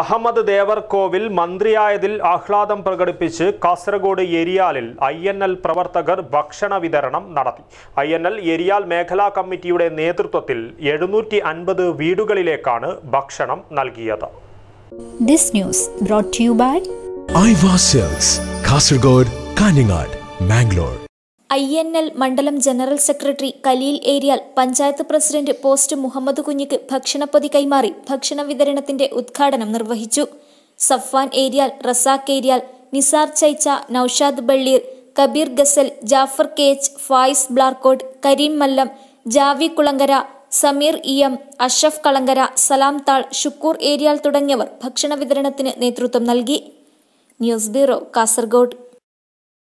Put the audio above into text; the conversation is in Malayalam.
അഹമ്മദ് ദേവർകോവിൽ മന്ത്രിയായതിൽ ആഹ്ലാദം പ്രകടിപ്പിച്ച് കാസർഗോഡ് എരിയാലിൽ ഐ എൻ എൽ പ്രവർത്തകർ ഭക്ഷണ വിതരണം നടത്തി ഐ എൻ എൽ എരിയാൽ മേഖലാ കമ്മിറ്റിയുടെ നേതൃത്വത്തിൽ എഴുന്നൂറ്റി അൻപത് വീടുകളിലേക്കാണ് ഭക്ഷണം നൽകിയത് Kasaragod Kanhangad Mangalore I N L മണ്ഡലം general secretary Khaleel Eriyal panchayat president post Muhammad കുഞ്ഞിക്ക് ഭക്ഷണപ്പൊതി കൈമാറി ഭക്ഷണ വിതരണത്തിന്റെ ഉദ്ഘാടനം നിർവഹിച്ചു സഫ്വാൻ ഏരിയാൽ റസാഖ് ഏരിയാൽ നിസാർ ചൈച്ച നൌഷാദ് ബള്ളീർ കബീർ ഗസൽ ജാഫർ കേച്ച് ഫായിസ് ബ്ലാർക്കോട്ട് കരീം മല്ലം ജാവി കുളങ്കര സമീർ ഇ എം അഷഫ് കളങ്കര സലാം താൾ ഷുക്കൂർ ഏരിയാൽ തുടങ്ങിയവർ ഭക്ഷണ വിതരണത്തിന് നേതൃത്വം നൽകി ന്യൂസ് ബ്യൂറോ കാസർഗോഡ്